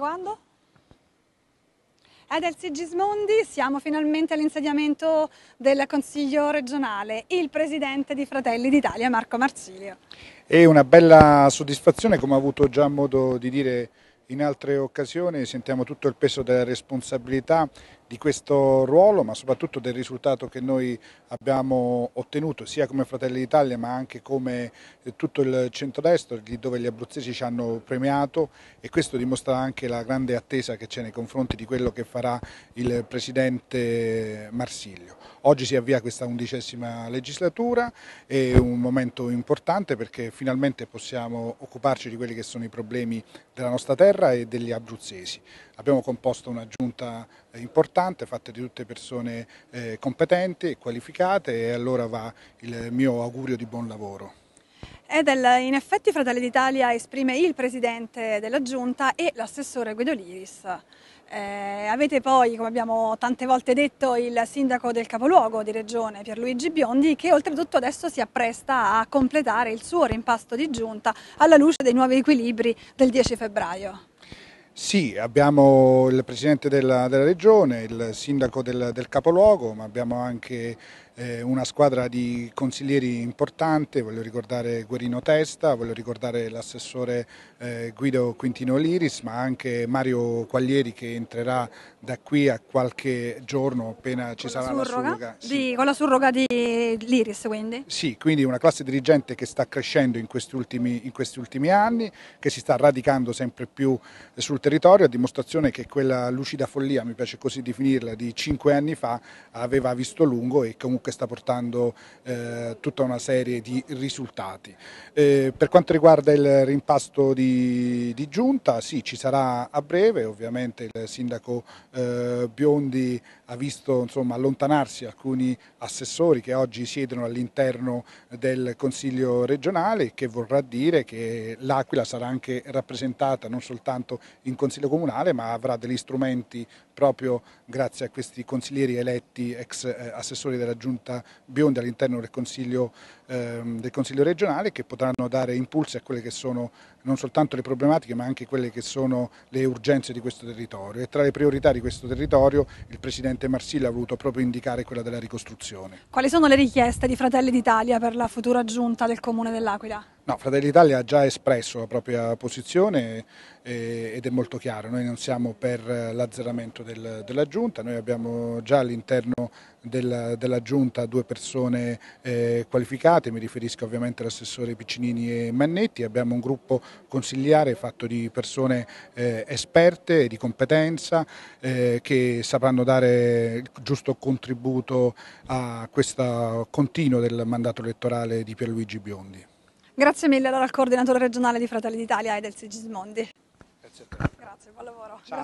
Quando? Ed è il Sigismondi, siamo finalmente all'insediamento del Consiglio regionale, il Presidente di Fratelli d'Italia, Marco Marsilio. È una bella soddisfazione, come ho avuto già modo di dire in altre occasioni, sentiamo tutto il peso della responsabilità di questo ruolo ma soprattutto del risultato che noi abbiamo ottenuto sia come Fratelli d'Italia ma anche come eh, tutto il centrodestra dove gli abruzzesi ci hanno premiato e questo dimostra anche la grande attesa che c'è nei confronti di quello che farà il Presidente Marsiglio. Oggi si avvia questa undicesima legislatura, è un momento importante perché finalmente possiamo occuparci di quelli che sono i problemi della nostra terra e degli abruzzesi. Abbiamo composto una giunta eh, importante importante, fatta di tutte persone eh, competenti e qualificate e allora va il mio augurio di buon lavoro. Edel, in effetti Fratelli d'Italia esprime il presidente della giunta e l'assessore Guido Liris. Eh, avete poi, come abbiamo tante volte detto, il sindaco del capoluogo di regione Pierluigi Biondi che oltretutto adesso si appresta a completare il suo rimpasto di giunta alla luce dei nuovi equilibri del 10 febbraio. Sì, abbiamo il Presidente della, della Regione, il Sindaco del, del Capoluogo, ma abbiamo anche eh, una squadra di consiglieri importante, voglio ricordare Guerino Testa, voglio ricordare l'assessore eh, Guido Quintino Liris, ma anche Mario Quaglieri che entrerà da qui a qualche giorno appena ci con sarà la surroga, la surroga sì. di, con la surroga di Liris quindi? Sì, quindi una classe dirigente che sta crescendo in questi, ultimi, in questi ultimi anni, che si sta radicando sempre più sul territorio, a dimostrazione che quella lucida follia, mi piace così definirla, di cinque anni fa aveva visto lungo e comunque comunque sta portando eh, tutta una serie di risultati. Eh, per quanto riguarda il rimpasto di, di, giunta, sì, ci sarà a breve, ovviamente il sindaco eh, Biondi ha visto insomma, allontanarsi alcuni assessori che oggi siedono all'interno del Consiglio regionale, che vorrà dire che l'Aquila sarà anche rappresentata non soltanto in Consiglio comunale, ma avrà degli strumenti proprio grazie a questi consiglieri eletti ex eh, assessori della giunta 50 biondi all'interno del, ehm, del Consiglio, regionale che potranno dare impulsi a quelle che sono non soltanto le problematiche ma anche quelle che sono le urgenze di questo territorio e tra le priorità di questo territorio il Presidente Marsilla ha voluto proprio indicare quella della ricostruzione. Quali sono le richieste di Fratelli d'Italia per la futura giunta del Comune dell'Aquila? No, Fratelli d'Italia ha già espresso la propria posizione eh, ed è molto chiaro, noi non siamo per l'azzeramento del, della Giunta, noi abbiamo già all'interno della, della, Giunta due persone eh, qualificate, mi riferisco ovviamente all'assessore Piccinini e Mannetti, abbiamo un gruppo consigliare fatto di persone eh, esperte, di competenza, eh, che sapranno dare il giusto contributo a questo continuo del mandato elettorale di Pierluigi Biondi. Grazie mille allora, al coordinatore regionale di Fratelli d'Italia e del Sigismondi. Grazie a te. Grazie, buon lavoro. Ciao.